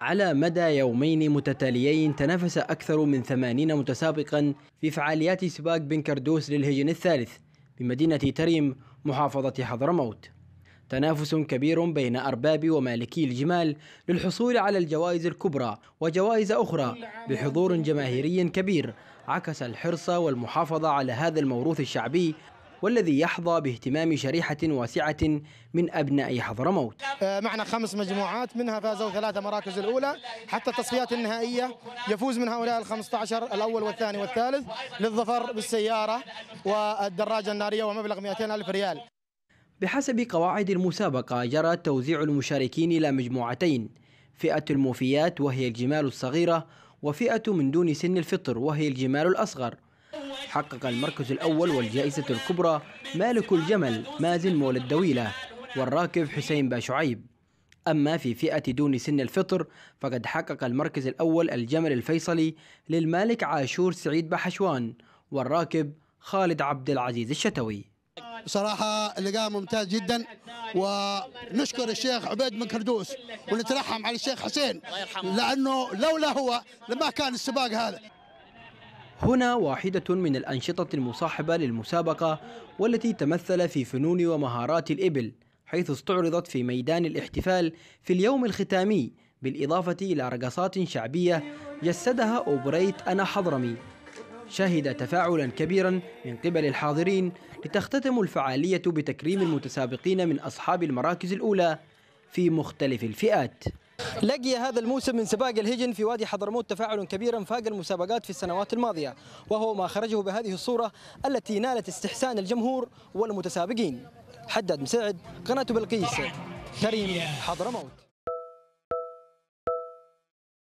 على مدى يومين متتاليين تنافس أكثر من ثمانين متسابقا في فعاليات سباق بن كردوس للهجن الثالث بمدينة تريم محافظة حضرموت تنافس كبير بين أرباب ومالكي الجمال للحصول على الجوائز الكبرى وجوائز أخرى بحضور جماهيري كبير عكس الحرص والمحافظة على هذا الموروث الشعبي والذي يحظى باهتمام شريحة واسعة من أبناء حضرموت آه، معنا خمس مجموعات منها فازوا ثلاثة مراكز الأولى حتى التصفيات النهائية يفوز من هؤلاء الخمسة عشر الأول والثاني والثالث للظفر بالسيارة والدراجة النارية ومبلغ 200 ألف ريال بحسب قواعد المسابقة جرى توزيع المشاركين إلى مجموعتين فئة الموفيات وهي الجمال الصغيرة وفئة من دون سن الفطر وهي الجمال الأصغر حقق المركز الأول والجائزة الكبرى مالك الجمل مازن مول الدويلة والراكب حسين باشعيب أما في فئة دون سن الفطر فقد حقق المركز الأول الجمل الفيصلي للمالك عاشور سعيد بحشوان والراكب خالد عبد العزيز الشتوي بصراحة اللقاء ممتاز جدا ونشكر الشيخ عبيد بن كردوس ونترحم على الشيخ حسين لأنه لولا هو لما كان السباق هذا هنا واحدة من الأنشطة المصاحبة للمسابقة والتي تمثل في فنون ومهارات الإبل حيث استعرضت في ميدان الاحتفال في اليوم الختامي بالإضافة إلى رقصات شعبية جسدها أوبريت أنا حضرمي شهد تفاعلا كبيرا من قبل الحاضرين لتختتم الفعالية بتكريم المتسابقين من أصحاب المراكز الأولى في مختلف الفئات لقي هذا الموسم من سباق الهجن في وادي حضرموت تفاعل كبيرا فاق المسابقات في السنوات الماضية وهو ما خرجه بهذه الصورة التي نالت استحسان الجمهور والمتسابقين حداد مساعد قناة بلقيس كريم حضرموت